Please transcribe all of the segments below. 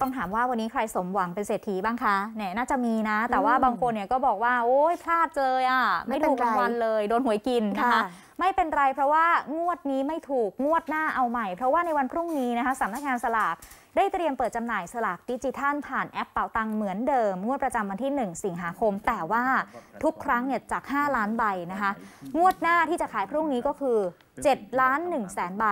ต้องถามว่าวันนี้ใครสมหวังเป็นเศรษฐีบ้างคะเนี่ยน่าจะมีนะ แต่ว่าบางคนเนี่ยก็บอกว่า โอ้ยพลาดเจออ่ะ ไม่ถูกรางวัลเลย โดนหวยกินนะคะไม่เป็นไรเพราะว่างวดนี้ไม่ถูกงวดหน้าเอาใหม่เพราะว่าในวันพรุ่งนี้นะคะสำนักงานสลากได้เตรียมเปิดจำหน่ายสลากดิจิทัลผ่านแอปเป่าตังเหมือนเดิม งวดประจำวันที่ 1 สิงหาคม แต่ว่าทุกครั้งเนี่ยจาก 5 ล้านใบนะคะ งวดหน้าที่จะขายพรุ่งนี้ก็คือ 7 ล้าน1แสนใบ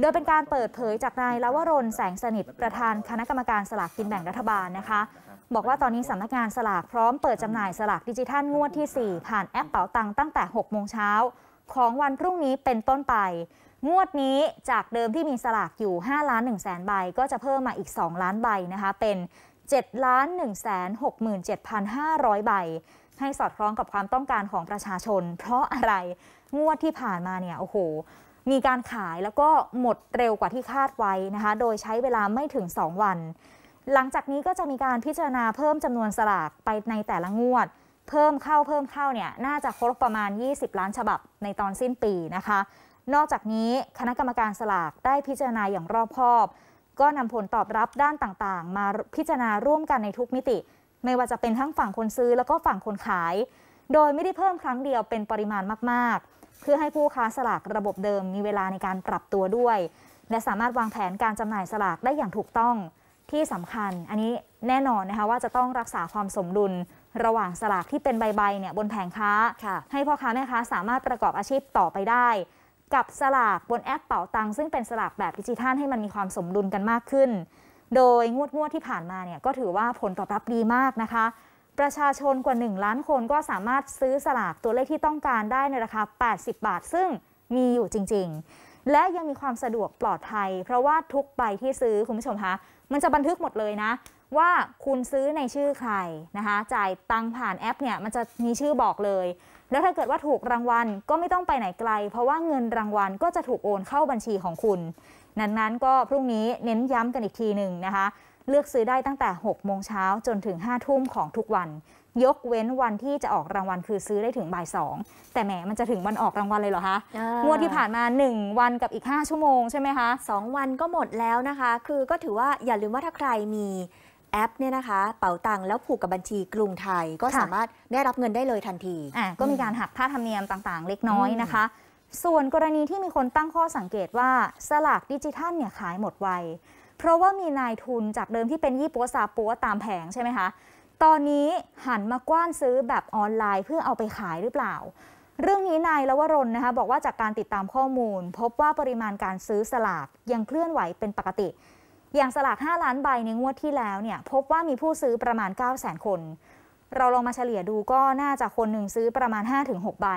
โดยเป็นการเปิดเผยจากนายลาวรนแสงสนิทประธานคณะกรรมการสลากกินแบ่งรัฐบาลนะคะ บอกว่าตอนนี้สำนักงานสลากพร้อมเปิดจำหน่ายสลากดิจิทัล งวดที่ 4 ผ่านแอปเป๋าตังตั้งแต่6โมงเช้าของวันพรุ่งนี้เป็นต้นไป งวดนี้จากเดิมที่มีสลากอยู่5ล้าน1แสนใบก็จะเพิ่มมาอีก 2 ล้านใบนะคะเป็น7ล้าน1แสน67,500ใบ ให้สอดคล้องกับความต้องการของประชาชน เพราะอะไรงวดที่ผ่านมาเนี่ยโอ้โหมีการขายแล้วก็หมดเร็วกว่าที่คาดไว้นะคะโดยใช้เวลาไม่ถึง 2 วัน หลังจากนี้ก็จะมีการพิจารณาเพิ่มจำนวนสลากไปในแต่ละงวดเพิ่มเข้าเพิ่มเข้าเนี่ยน่าจะครบประมาณ 20 ล้านฉบับในตอนสิ้นปีนะคะ นอกจากนี้คณะกรรมการสลากได้พิจารณาอย่างรอบคอบก็นำผลตอบรับด้านต่างๆ มาพิจารณาร่วมกันในทุกมิติ ไม่ว่าจะเป็นทั้งฝั่งคนซื้อแล้วก็ฝั่งคนขาย โดยไม่ได้เพิ่มครั้งเดียวเป็นปริมาณมากๆ เพื่อให้ผู้ค้าสลากระบบเดิมมีเวลาในการปรับตัวด้วย และสามารถวางแผนการจำหน่ายสลากได้อย่างถูกต้องที่สำคัญ อันนี้แน่นอนนะคะว่าจะต้องรักษาความสมดุลระหว่างสลากที่เป็นใบ ๆเนี่ยบนแผงค้าคให้พ่อค้าแม่ค้าสามารถประกอบอาชีพต่อไปได้ กับสลากบนแอปเป่าตังซึ่งเป็นสลากแบบดิจิทัลให้มันมีความสมดุลกันมากขึ้น โดยงวดงวดที่ผ่านมาเนี่ยก็ถือว่าผลตอบรับดีมากนะคะ ประชาชนกว่า 1 ล้านคนก็สามารถซื้อสลากตัวเลขที่ต้องการได้ในราคา80 บาท ซึ่งมีอยู่จริงๆ และยังมีความสะดวกปลอดภัย เพราะว่าทุกใบที่ซื้อคุณผู้ชมคะ มันจะบันทึกหมดเลยนะว่าคุณซื้อในชื่อใครนะคะจ่ายตังผ่านแอปเนี่ยมันจะมีชื่อบอกเลย แล้วถ้าเกิดว่าถูกรางวัลก็ไม่ต้องไปไหนไกล เพราะว่าเงินรางวัลก็จะถูกโอนเข้าบัญชีของคุณนั้นๆก็พรุ่งนี้เน้นย้ำกันอีกทีหนึ่งนะคะเลือกซื้อได้ตั้งแต่ 6โมงเช้าจนถึง5ทุ่มของทุกวัน ยกเว้นวันที่จะออกรางวัลคือซื้อได้ถึงบ่ายสองแต่แหมมันจะถึงวันออกรางวัลเลยเหรอคะงวดที่ผ่านมา 1 วันกับอีก 5 ชั่วโมงใช่ไหมคะ2 วันก็หมดแล้วนะคะ คือก็ถือว่าอย่าลืมว่าถ้าใครมีแอปเนี่ยนะคะเป๋าตังค์แล้วผูกกับบัญชีกรุงไทยก็สามารถได้รับเงินได้เลยทันที ก็มีการหักค่าธรรมเนียมต่าง ๆ เล็กน้อยนะคะ ส่วนกรณีที่มีคนตั้งข้อสังเกตว่า สลากดิจิทัลเนี่ยขายหมดไว เพราะว่ามีนายทุนจากเดิมที่เป็นยี่ปัวซาปัวตามแผงใช่ไหมคะ ตอนนี้หันมากว้านซื้อแบบออนไลน์เพื่อเอาไปขายหรือเปล่า เรื่องนี้นายลวรนนะคะบอกว่าจากการติดตามข้อมูล พบว่าปริมาณการซื้อสลากยังเคลื่อนไหวเป็นปกติอย่างสลาก 5 ล้านใบในงวดที่แล้วเนี่ยพบว่ามีผู้ซื้อประมาณ 9 0 0 0 0คน เราลองมาเฉลี่ยดูก็น่าจะคนหนึ่งซื้อประมาณ 5-6 ใบ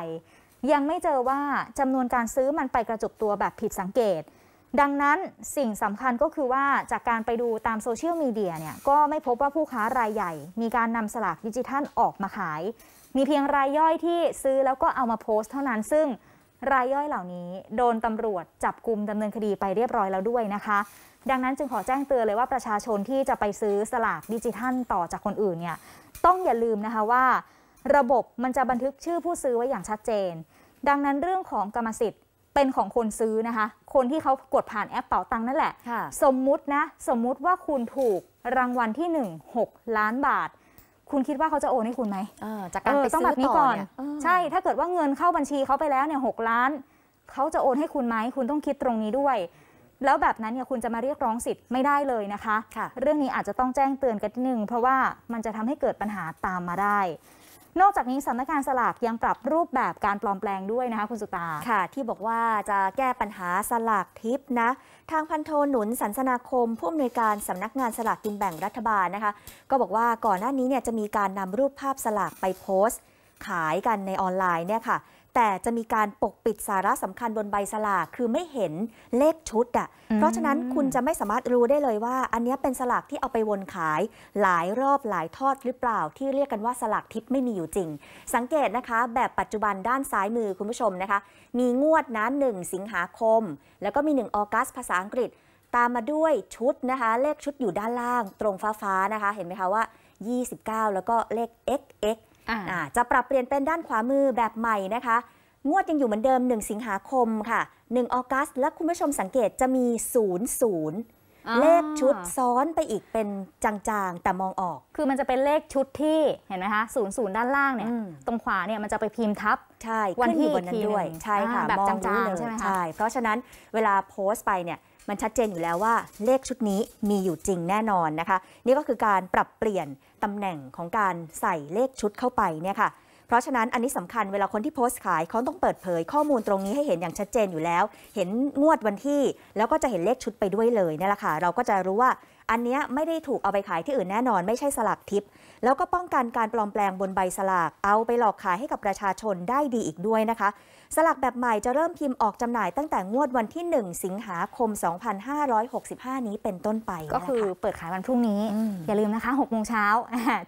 ยังไม่เจอว่าจำนวนการซื้อมันไปกระจุกตัวแบบผิดสังเกต ดังนั้นสิ่งสำคัญก็คือว่าจากการไปดูตามโซเชียลมีเดียเนี่ยก็ไม่พบว่าผู้ค้ารายใหญ่ มีการนำสลากดิจิทัลออกมาขาย มีเพียงรายย่อยที่ซื้อแล้วก็เอามาโพสต์เท่านั้นซึ่งรายย่อยเหล่านี้โดนตำรวจจับกลุ่มดำเนินคดีไปเรียบร้อยแล้วด้วยนะคะ ดังนั้นจึงขอแจ้งเตือนเลยว่าประชาชนที่จะไปซื้อสลากดิจิทัลต่อจากคนอื่นเนี่ยต้องอย่าลืมนะคะว่า ระบบมันจะบันทึกชื่อผู้ซื้อไว้อย่างชัดเจน ดังนั้นเรื่องของกรรมสิทธิ์เป็นของคนซื้อนะคะ คนที่เขากดผ่านแอปเป๋าตังนั่นแหละ สมมุตินะสมมุติว่าคุณถูกรางวัลที่1 6ล้านบาทคุณคิดว่าเขาจะโอนให้คุณไหมจากการไปซื้อต่อก่อน ใช่ ถ้าเกิดว่าเงินเข้าบัญชีเขาไปแล้วเนี่ยหกล้าน เขาจะโอนให้คุณไหมคุณต้องคิดตรงนี้ด้วย แล้วแบบนั้นเนี่ยคุณจะมาเรียกร้องสิทธิ์ไม่ได้เลยนะคะคะเรื่องนี้อาจจะต้องแจ้งเตือนกันนิดนึงเพราะว่ามันจะทำให้เกิดปัญหาตามมาได้นอกจากนี้สำนักงานสลากยังปรับรูปแบบการปลอมแปลงด้วยนะคะคุณสุตา ค่ะ ที่บอกว่าจะแก้ปัญหาสลากทิพนะ ทางพันโทหนุนสันสนาคมผู้อำนวยการสำนักงานสลากกินแบ่งรัฐบาลนะคะ ก็บอกว่าก่อนหน้านี้เนี่ยจะมีการนำรูปภาพสลากไปโพสต์ขายกันในออนไลน์เนี่ยค่ะแต่จะมีการปกปิดสาระสำคัญบนใบสลากคือไม่เห็นเลขชุดอะ่ะเพราะฉะนั้นคุณจะไม่สามารถรู้ได้เลยว่า อันนี้เป็นสลากที่เอาไปวนขายหลายรอบหลายทอดหรือเปล่าที่เรียกกันว่าสลากทิพย์ไม่มีอยู่จริง สังเกตนะคะแบบปัจจุบันด้านซ้ายมือคุณผู้ชมนะคะมีงวดนะหนึ่งสิงหาคม แล้วก็มี1ออกัสภาษาอังกฤษ ตามมาด้วยชุดนะคะเลขชุดอยู่ด้านล่างตรงฟ้าๆนะคะเห็นไหมคะว่า 29 แล้วก็เลข xx จะปรับเปลี่ยนเป็นด้านขวามือแบบใหม่นะคะ งวดยังอยู่เหมือนเดิม 1 สิงหาคมค่ะ 1 ออกัสและคุณผู้ชมสังเกตจะมี 0 0 เลขชุดซ้อนไปอีกเป็นจางๆ แต่มองออก คือมันจะเป็นเลขชุดที่ เห็นไหมคะศูนย์ศูนย์ด้านล่างเนี่ย ตรงขวาเนี่ยมันจะไปพิมพ์ทับใช่วันที่วันนั้นด้วยใช่ค่ะแบบจางๆใช่ไหมคะใช่เพราะฉะนั้นเวลาโพสต์ไปเนี่ยมันชัดเจนอยู่แล้วว่าเลขชุดนี้มีอยู่จริงแน่นอนนะคะ นี่ก็คือการปรับเปลี่ยนตำแหน่งของการใส่เลขชุดเข้าไปเนี่ยค่ะเพราะฉะนั้นอันนี้สำคัญเวลาคนที่โพสต์ขายเขาต้องเปิดเผย ข้อมูลตรงนี้ให้เห็นอย่างชัดเจนอยู่แล้ว เห็นงวดวันที่แล้วก็จะเห็นเลขชุดไปด้วยเลยนี่แหละค่ะเราก็จะรู้ว่าอันนี้ไม่ได้ถูกเอาไปขายที่อื่นแน่นอน ไม่ใช่สลากทิพย์แล้วก็ป้องกันการปลอมแปลงบนใบสลาก เอาไปหลอกขายให้กับประชาชนได้ดีอีกด้วยนะคะ สลากแบบใหม่จะเริ่มพิมพ์ออกจำหน่ายตั้งแต่งวดวันที่ 1 สิงหาคม 2565 นี้เป็นต้นไป ก็คือเปิดขายวันพรุ่งนี้ อย่าลืมนะคะ6โมงเช้า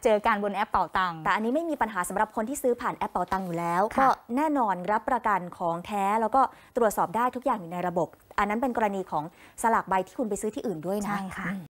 เจอกันบนแอปเป่าตังแต่อันนี้ไม่มีปัญหาสำหรับคนที่ซื้อผ่านแอปเป่าตังอยู่แล้วก็แน่นอนรับประกันของแท้แล้วก็ตรวจสอบได้ทุกอย่างอยู่ในระบบ อันนั้นเป็นกรณีของสลากใบที่คุณไปซื้อที่อื่นด้วยนะใช่ค่ะ